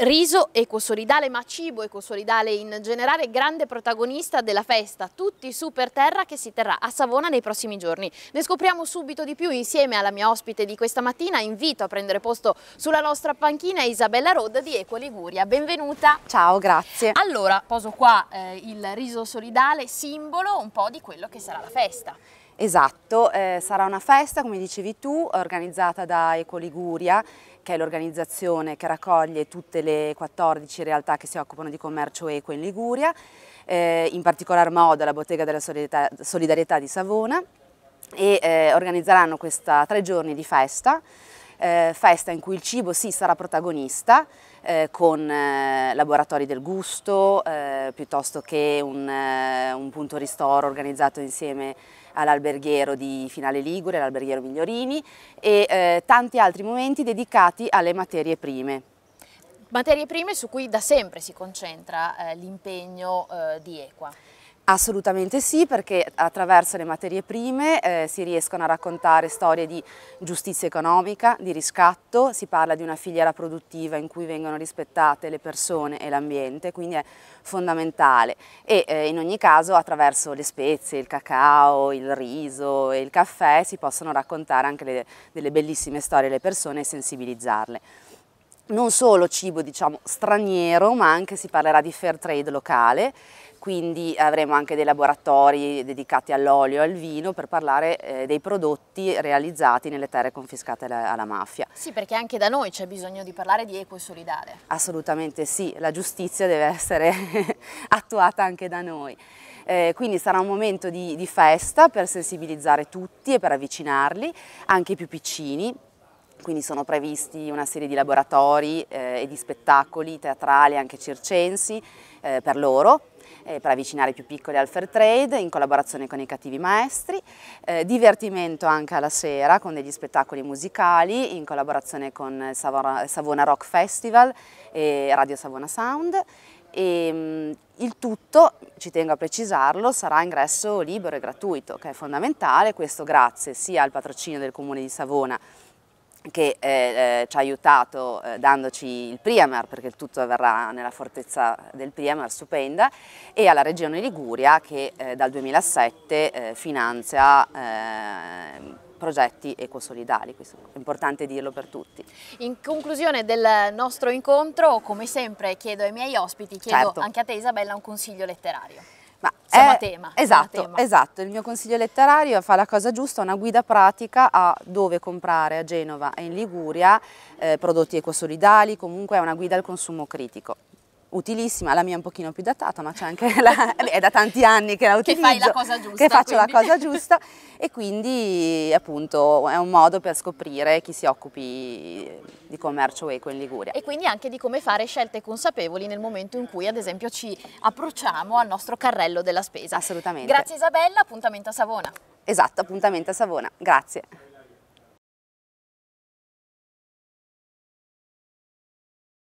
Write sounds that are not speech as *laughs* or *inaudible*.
Riso ecosolidale, ma cibo ecosolidale in generale, grande protagonista della festa, tutti Super terra che si terrà a Savona nei prossimi giorni. Ne scopriamo subito di più insieme alla mia ospite di questa mattina, invito a prendere posto sulla nostra panchina Isabella Rod di Eco Liguria. Benvenuta. Ciao, grazie. Allora, poso qua eh, il riso solidale, simbolo un po' di quello che sarà la festa. Esatto, eh, sarà una festa, come dicevi tu, organizzata da Ecoliguria, che è l'organizzazione che raccoglie tutte le 14 realtà che si occupano di commercio eco in Liguria, eh, in particolar modo la Bottega della Solidarietà, di Savona, e eh, organizzeranno questa tre giorni di festa eh, festa in cui il cibo sì sarà protagonista eh, con eh, laboratori del gusto eh, piuttosto che un, eh, un, punto ristoro organizzato insieme all'alberghiero di Finale Ligure, l'alberghiero Migliorini e eh, tanti altri momenti dedicati alle materie prime. Materie prime su cui da sempre si concentra l'impegno di Equa. Assolutamente sì, perché attraverso le materie prime eh, si riescono a raccontare storie di giustizia economica, di riscatto, si parla di una filiera produttiva in cui vengono rispettate le persone e l'ambiente, quindi è fondamentale. E eh, in ogni caso attraverso le spezie, il cacao, il riso e il caffè si possono raccontare anche le, delle bellissime storie alle persone e sensibilizzarle non solo cibo diciamo, straniero ma anche si parlerà di fair trade locale quindi avremo anche dei laboratori dedicati all'olio e al vino per parlare eh, dei prodotti realizzati nelle terre confiscate alla, alla, mafia. Sì, perché anche da noi c'è bisogno di parlare di eco e solidale. Assolutamente sì, la giustizia deve essere *laughs* attuata anche da noi. Eh, quindi sarà un momento di, di festa per sensibilizzare tutti e per avvicinarli, anche i più piccini, quindi sono previsti una serie di laboratori eh, e di spettacoli teatrali, anche circensi, eh, per loro, eh, per avvicinare i più piccoli al fair trade in collaborazione con i cattivi maestri, eh, divertimento anche alla sera con degli spettacoli musicali in collaborazione con Savona, Savona Rock Festival e Radio Savona Sound e ehm, il tutto, ci tengo a precisarlo, sarà ingresso libero e gratuito, che è fondamentale, questo grazie sia al patrocinio del Comune di Savona che eh, eh, ci ha aiutato eh, dandoci il Priamar, perché il tutto avverrà nella fortezza del Priamar, stupenda, e alla Regione Liguria che eh, dal 2007 eh, finanzia ehm, progetti ecosolidali, questo è importante dirlo per tutti. In conclusione del nostro incontro, come sempre chiedo ai miei ospiti, chiedo certo. anche a te Isabella un consiglio letterario. Ma Siamo è, a tema. Esatto, a tema. esatto, il mio consiglio letterario fa la cosa giusta, una guida pratica a dove comprare a Genova e in Liguria eh, prodotti ecosolidali, comunque è una guida al consumo critico utilissima, la mia è un pochino più datata, ma c'è anche *laughs* la, è da tanti anni che la utilizzo. Che fai la cosa giusta. Che faccio quindi. la cosa giusta *laughs* e quindi appunto è un modo per scoprire chi si occupi di commercio eco in Liguria. E quindi anche di come fare scelte consapevoli nel momento in cui ad esempio ci approcciamo al nostro carrello della spesa. Assolutamente. Grazie Isabella, appuntamento a Savona. Esatto, appuntamento a Savona. Grazie.